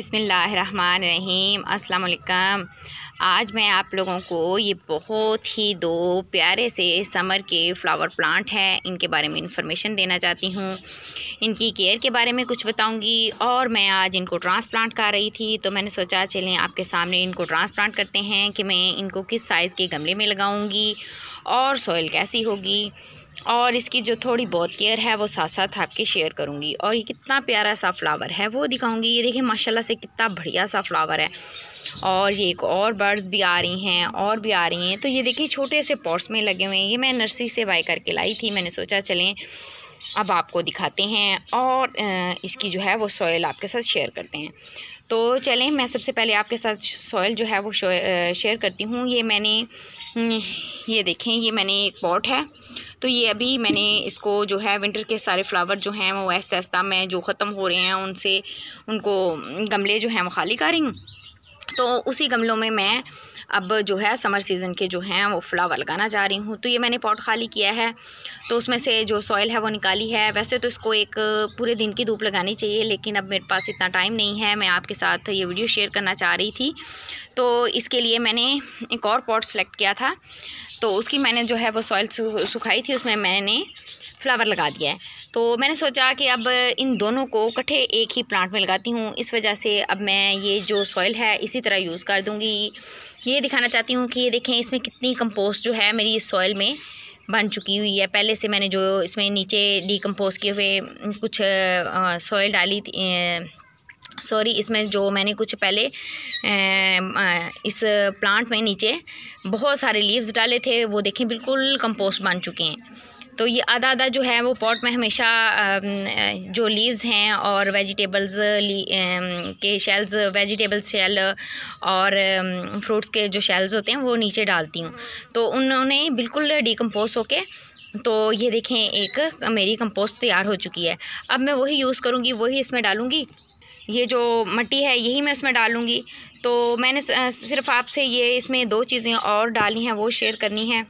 बिसमीम अस्सलाम आज मैं आप लोगों को ये बहुत ही दो प्यारे से समर के फ़्लावर प्लांट हैं इनके बारे में इंफॉर्मेशन देना चाहती हूँ इनकी केयर के बारे में कुछ बताऊँगी और मैं आज इनको ट्रांसप्लांट कर रही थी तो मैंने सोचा चलें आपके सामने इनको ट्रांसप्लांट करते हैं कि मैं इनको किस साइज़ के गमले में लगाऊँगी और सॉइल कैसी होगी और इसकी जो थोड़ी बहुत केयर है वो साथ साथ आपके शेयर करूँगी और ये कितना प्यारा सा फ्लावर है वो दिखाऊँगी ये देखिए माशाल्लाह से कितना बढ़िया सा फ्लावर है और ये एक और बर्ड्स भी आ रही हैं और भी आ रही हैं तो ये देखिए छोटे से पॉट्स में लगे हुए हैं ये मैं नर्सरी से बाई करके लाई थी मैंने सोचा चलें अब आपको दिखाते हैं और इसकी जो है वो सॉयल आपके साथ शेयर करते हैं तो चलें मैं सबसे पहले आपके साथ सॉयल जो है वो शेयर करती हूँ ये मैंने हम्म, ये देखें ये मैंने एक पॉट है तो ये अभी मैंने इसको जो है विंटर के सारे फ्लावर जो हैं वो ऐसा ऐसा मैं जो ख़त्म हो रहे हैं उनसे उनको गमले जो हैं वो खाली कर रही हूँ तो उसी गमलों में मैं अब जो है समर सीज़न के जो हैं वो फ्लावर लगाना चाह रही हूँ तो ये मैंने पॉट खाली किया है तो उसमें से जो सॉइल है वो निकाली है वैसे तो इसको एक पूरे दिन की धूप लगानी चाहिए लेकिन अब मेरे पास इतना टाइम नहीं है मैं आपके साथ ये वीडियो शेयर करना चाह रही थी तो इसके लिए मैंने एक और पॉट सेलेक्ट किया था तो उसकी मैंने जो है वो सॉइल सुखाई थी उसमें मैंने फ्लावर लगा दिया है तो मैंने सोचा कि अब इन दोनों को इकट्ठे एक ही प्लांट में लगाती हूँ इस वजह से अब मैं ये जो सॉइल है इसी तरह यूज़ कर दूँगी ये दिखाना चाहती हूँ कि ये देखें इसमें कितनी कंपोस्ट जो है मेरी इस सॉइल में बन चुकी हुई है पहले से मैंने जो इसमें नीचे डिकम्पोज किए हुए कुछ सॉइल डाली थी सॉरी इसमें जो मैंने कुछ पहले इस प्लांट में नीचे बहुत सारे लीव्स डाले थे वो देखें बिल्कुल कंपोस्ट बन चुके हैं तो ये आधा आधा जो है वो पॉट में हमेशा जो लीव्स हैं और वेजिटेबल्स के शेल्स वेजिटेबल शेल और फ्रूट्स के जो शेल्स होते हैं वो नीचे डालती हूँ तो उन्होंने बिल्कुल डिकम्पोज होके तो ये देखें एक मेरी कंपोस्ट तैयार हो चुकी है अब मैं वही यूज़ करूँगी वही इसमें डालूँगी ये जो मट्टी है यही मैं उसमें डालूँगी तो मैंने सिर्फ आपसे ये इसमें दो चीज़ें और डाली हैं वो शेयर करनी है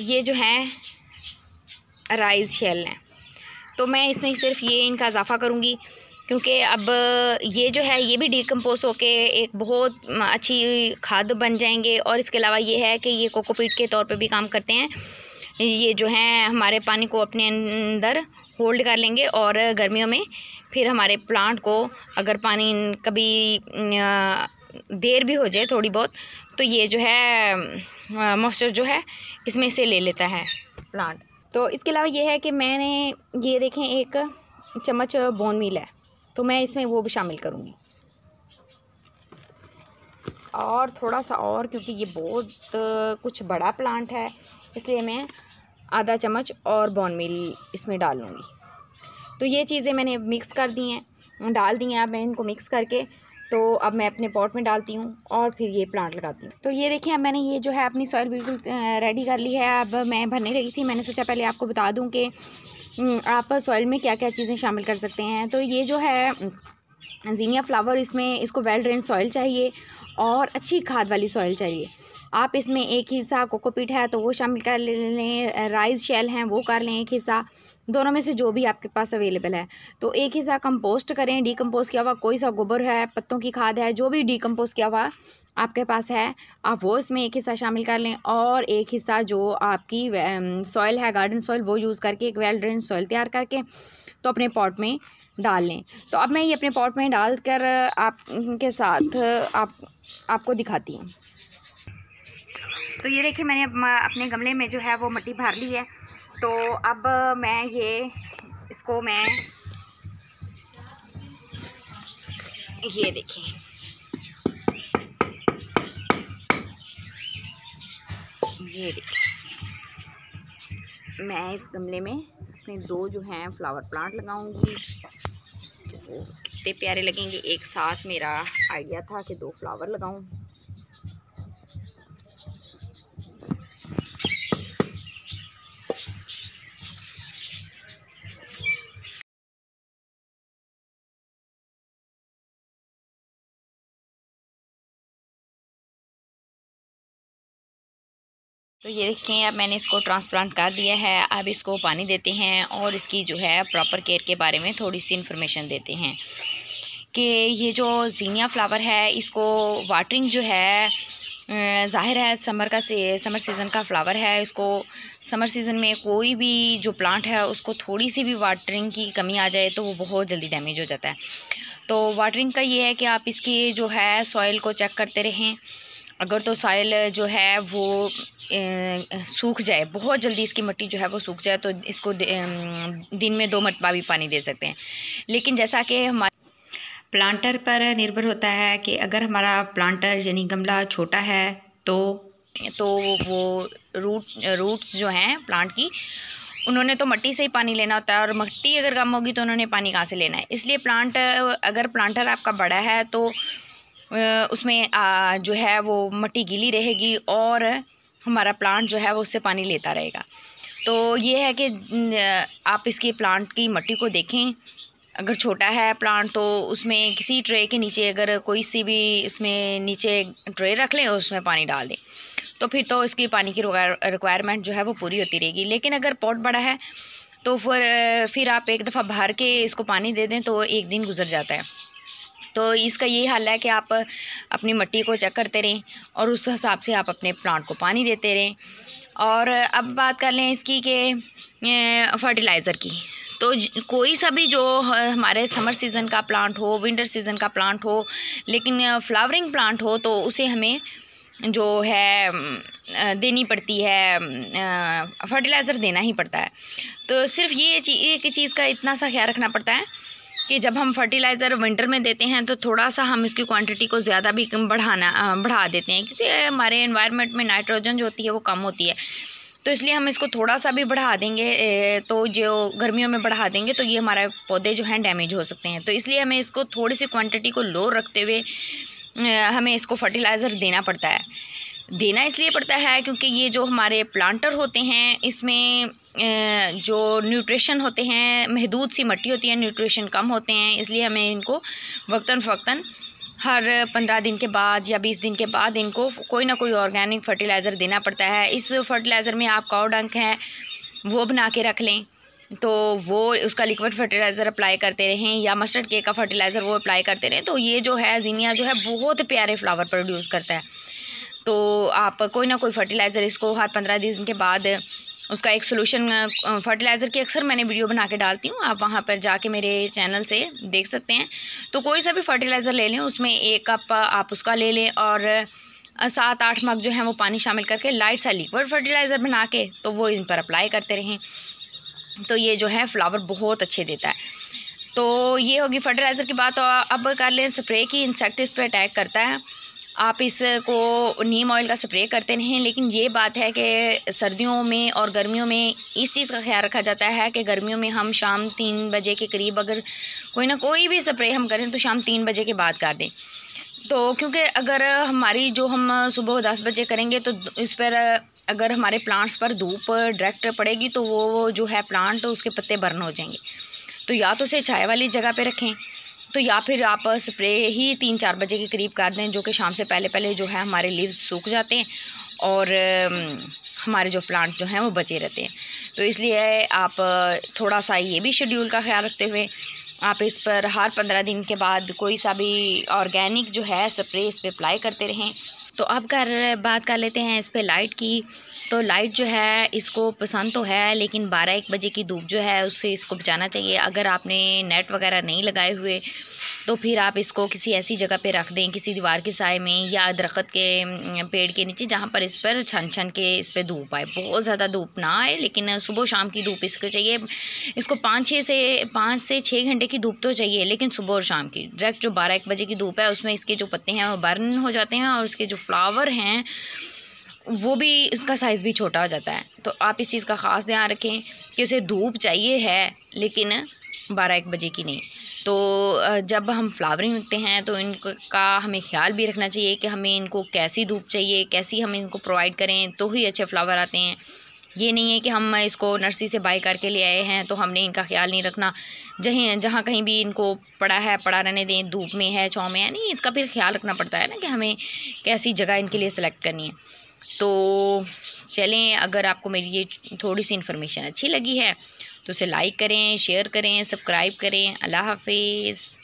ये जो हैं राइस शेल हैं तो मैं इसमें सिर्फ ये इनका इजाफ़ा करूँगी क्योंकि अब ये जो है ये भी डिकम्पोज होके एक बहुत अच्छी खाद बन जाएंगे और इसके अलावा ये है कि ये कोकोपीट के तौर पे भी काम करते हैं ये जो है हमारे पानी को अपने अंदर होल्ड कर लेंगे और गर्मियों में फिर हमारे प्लांट को अगर पानी कभी देर भी हो जाए थोड़ी बहुत तो ये जो है मॉइस्चर जो है इसमें से ले लेता है प्लांट तो इसके अलावा ये है कि मैंने ये देखें एक चम्मच बोन मील है तो मैं इसमें वो भी शामिल करूँगी और थोड़ा सा और क्योंकि ये बहुत कुछ बड़ा प्लांट है इसलिए मैं आधा चम्मच और बॉन मिल इसमें डाल लूँगी तो ये चीज़ें मैंने मिक्स कर दी हैं डाल दी हैं अब मैं इनको मिक्स करके तो अब मैं अपने पॉट में डालती हूँ और फिर ये प्लांट लगाती हूँ तो ये देखिए अब मैंने ये जो है अपनी सॉइल बिल्कुल रेडी कर ली है अब मैं भरने लगी थी मैंने सोचा पहले आपको बता दूँ कि आप सॉइल में क्या क्या चीज़ें शामिल कर सकते हैं तो ये जो है जीनिया फ्लावर इसमें इसको वेल ड्रेन सॉइल चाहिए और अच्छी खाद वाली सॉइल चाहिए आप इसमें एक हिस्सा कोकोपीट है तो वो शामिल कर लें राइस शेल हैं वो कर लें एक हिस्सा दोनों में से जो भी आपके पास अवेलेबल है तो एक हिस्सा कंपोस्ट करें डीकम्पोज किया हुआ कोई सा गोबर है पत्तों की खाद है जो भी डीकम्पोज किया हुआ आपके पास है आप वो इसमें एक हिस्सा शामिल कर लें और एक हिस्सा जो आपकी सॉइल है गार्डन सॉइल वो यूज़ करके एक वेल ड्रेन सॉइल तैयार करके तो अपने पॉट में डाल लें तो अब मैं ये अपने पॉट में डाल कर आपके साथ आप आपको दिखाती हूँ तो ये देखिए मैंने अपने गमले में जो है वो मट्टी भर ली है तो अब मैं ये इसको मैं ये देखें ये देखें मैं इस गमले में अपने दो जो हैं फ्लावर प्लांट लगाऊंगी वो कितने प्यारे लगेंगे एक साथ मेरा आइडिया था कि दो फ्लावर लगाऊं तो ये देखें अब मैंने इसको ट्रांसप्लांट कर दिया है अब इसको पानी देते हैं और इसकी जो है प्रॉपर केयर के बारे में थोड़ी सी इन्फॉर्मेशन देते हैं कि ये जो जीनिया फ्लावर है इसको वाटरिंग जो है ज़ाहिर है समर का से समर सीज़न का फ्लावर है इसको समर सीज़न में कोई भी जो प्लांट है उसको थोड़ी सी भी वाटरिंग की कमी आ जाए तो वो बहुत जल्दी डैमेज हो जाता है तो वाटरिंग का ये है कि आप इसकी जो है सॉइल को चेक करते रहें अगर तो साइल जो है वो सूख जाए बहुत जल्दी इसकी मिट्टी जो है वो सूख जाए तो इसको दिन में दो मरतबा भी पानी दे सकते हैं लेकिन जैसा कि हमारे प्लांटर पर निर्भर होता है कि अगर हमारा प्लांटर यानी गमला छोटा है तो तो वो रूट रूट्स जो हैं प्लांट की उन्होंने तो मट्टी से ही पानी लेना होता है और मिट्टी अगर कम होगी तो उन्होंने पानी कहाँ से लेना है इसलिए प्लांट अगर प्लांटर आपका बड़ा है तो उसमें जो है वो मट्टी गीली रहेगी और हमारा प्लांट जो है वो उससे पानी लेता रहेगा तो ये है कि आप इसके प्लांट की मट्टी को देखें अगर छोटा है प्लांट तो उसमें किसी ट्रे के नीचे अगर कोई सी भी इसमें नीचे ट्रे रख लें और उसमें पानी डाल दें तो फिर तो इसकी पानी की रिक्वायरमेंट जो है वो पूरी होती रहेगी लेकिन अगर पॉट बड़ा है तो फिर फिर आप एक दफ़ा भर के इसको पानी दे दें तो एक दिन गुजर जाता है तो इसका यही हाल है कि आप अपनी मिट्टी को चेक करते रहें और उस हिसाब से आप अपने प्लांट को पानी देते रहें और अब बात कर लें इसकी के फर्टिलाइज़र की तो कोई सा भी जो हमारे समर सीज़न का प्लांट हो विंटर सीज़न का प्लांट हो लेकिन फ्लावरिंग प्लांट हो तो उसे हमें जो है देनी पड़ती है फर्टिलाइज़र देना ही पड़ता है तो सिर्फ ये एक चीज़ का इतना सा ख्याल रखना पड़ता है कि जब हम फर्टिलाइज़र विंटर में देते हैं तो थोड़ा सा हम इसकी क्वांटिटी को ज़्यादा भी बढ़ाना बढ़ा देते हैं क्योंकि हमारे इन्वायरमेंट में नाइट्रोजन जो होती है वो कम होती है तो इसलिए हम इसको थोड़ा सा भी बढ़ा देंगे तो जो गर्मियों में बढ़ा देंगे तो ये हमारे पौधे जो हैं डैमेज हो सकते हैं तो इसलिए हमें इसको थोड़ी सी क्वान्टिटी को लो रखते हुए हमें इसको फर्टिलाइज़र देना पड़ता है देना इसलिए पड़ता है क्योंकि ये जो हमारे प्लांटर होते हैं इसमें जो न्यूट्रिशन होते हैं महदूद सी मट्टी होती है न्यूट्रिशन कम होते हैं इसलिए हमें इनको वक्ता फ़क्ता हर पंद्रह दिन के बाद या बीस दिन के बाद इनको कोई ना कोई ऑर्गेनिक फर्टिलाइज़र देना पड़ता है इस फर्टिलाइज़र में आप काव डंक वो बना के रख लें तो वो उसका लिक्विड फर्टिलाइज़र अप्लाई करते रहें या मस्टर्ड केक का फर्टिलाइज़र वो अप्लाई करते रहें तो ये जो है जीनिया जो है बहुत प्यारे फ्लावर प्रोड्यूस करता है तो आप कोई ना कोई फर्टिलाइज़र इसको हर पंद्रह दिन के बाद उसका एक सोल्यूशन फर्टिलाइज़र की अक्सर मैंने वीडियो बना के डालती हूँ आप वहाँ पर जाके मेरे चैनल से देख सकते हैं तो कोई सा भी फर्टिलाइज़र ले लें उसमें एक कप आप उसका ले लें और सात आठ मग जो है वो पानी शामिल करके लाइट सा लिक्विड फर्टिलाइज़र बना के तो वो इन पर अप्लाई करते रहें तो ये जो है फ्लावर बहुत अच्छे देता है तो ये होगी फर्टिलाइज़र की बात तो अब कर लें स्प्रे की इंसेक्ट इस पर अटैक करता है आप इसको नीम ऑयल का स्प्रे करते रहें लेकिन ये बात है कि सर्दियों में और गर्मियों में इस चीज़ का ख्याल रखा जाता है कि गर्मियों में हम शाम तीन बजे के करीब अगर कोई ना कोई भी स्प्रे हम करें तो शाम तीन बजे के बाद कर दें तो क्योंकि अगर हमारी जो हम सुबह दस बजे करेंगे तो इस पर अगर हमारे प्लांट्स पर धूप डायरेक्ट पड़ेगी तो वो जो है प्लांट उसके पत्ते बर्न हो जाएंगे तो या तो उसे छाए वाली जगह पे रखें तो या फिर आप स्प्रे ही तीन चार बजे के करीब कर दें जो कि शाम से पहले पहले जो है हमारे लीव्स सूख जाते हैं और हमारे जो प्लांट जो हैं वो बचे रहते हैं तो इसलिए आप थोड़ा सा ये भी शेड्यूल का ख्याल रखते हुए आप इस पर हर पंद्रह दिन के बाद कोई सा भी ऑर्गेनिक जो है स्प्रे इस पर अप्लाई करते रहें तो अब कर बात कर लेते हैं इस पर लाइट की तो लाइट जो है इसको पसंद तो है लेकिन बारह एक बजे की धूप जो है उससे इसको बचाना चाहिए अगर आपने नेट वगैरह नहीं लगाए हुए तो फिर आप इसको किसी ऐसी जगह पे रख दें किसी दीवार के साय में या दरख्त के पेड़ के नीचे जहाँ पर इस पर छन छन के इस पर धूप आए बहुत ज़्यादा धूप ना आए लेकिन सुबह शाम की धूप इसको चाहिए इसको पाँच छः से पाँच से छः घंटे की धूप तो चाहिए लेकिन सुबह और शाम की डायरेक्ट जो बारह एक बजे की धूप है उसमें इसके जो पत्ते हैं वो बर्न हो जाते हैं और उसके जो फ्लावर हैं वो भी उसका साइज़ भी छोटा हो जाता है तो आप इस चीज़ का ख़ास ध्यान रखें कि उसे धूप चाहिए है लेकिन बारह एक बजे की नहीं तो जब हम फ्लावरिंग रखते हैं तो इनका हमें ख्याल भी रखना चाहिए कि हमें इनको कैसी धूप चाहिए कैसी हम इनको प्रोवाइड करें तो ही अच्छे फ्लावर आते हैं ये नहीं है कि हम इसको नर्सरी से बाई करके ले आए हैं तो हमने इनका ख्याल नहीं रखना जहीं जहाँ कहीं भी इनको पड़ा है पड़ा रहने दें धूप में है छाँव में है नहीं इसका फिर ख्याल रखना पड़ता है ना कि हमें कैसी जगह इनके लिए सेलेक्ट करनी है तो चलें अगर आपको मेरी ये थोड़ी सी इन्फॉर्मेशन अच्छी लगी है तो उसे लाइक करें शेयर करें सब्सक्राइब करें अल्लाह हाफिज़